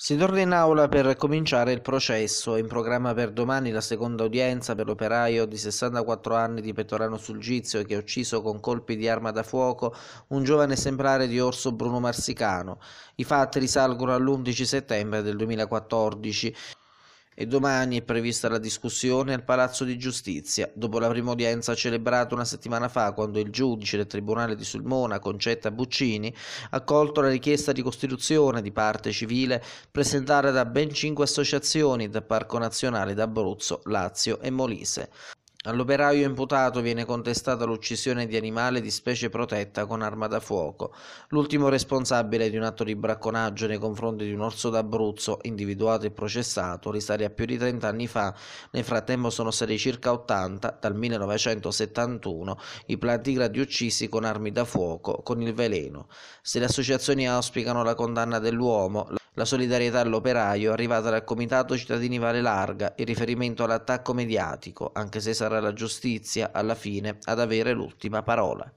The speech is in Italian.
Si torna in aula per cominciare il processo. È in programma per domani la seconda udienza per l'operaio di 64 anni di Pettorano sul Gizio che ha ucciso con colpi di arma da fuoco un giovane esemplare di orso bruno marsicano. I fatti risalgono all'11 settembre del 2014 e domani è prevista la discussione al Palazzo di Giustizia, dopo la prima udienza celebrata una settimana fa quando il giudice del Tribunale di Sulmona, Concetta Buccini, ha accolto la richiesta di costituzione di parte civile presentata da ben cinque associazioni da Parco Nazionale d'Abruzzo, Lazio e Molise. All'operaio imputato viene contestata l'uccisione di animale di specie protetta con arma da fuoco. L'ultimo responsabile di un atto di bracconaggio nei confronti di un orso d'Abruzzo, individuato e processato, risale a più di 30 anni fa. Nel frattempo sono stati circa 80, dal 1971, i plantigradi uccisi con armi da fuoco, con il veleno. Se le associazioni auspicano la condanna dell'uomo, la solidarietà all'operaio arrivata dal Comitato Cittadini Vale Larga in riferimento all'attacco mediatico, anche se sarà la giustizia, alla fine, ad avere l'ultima parola.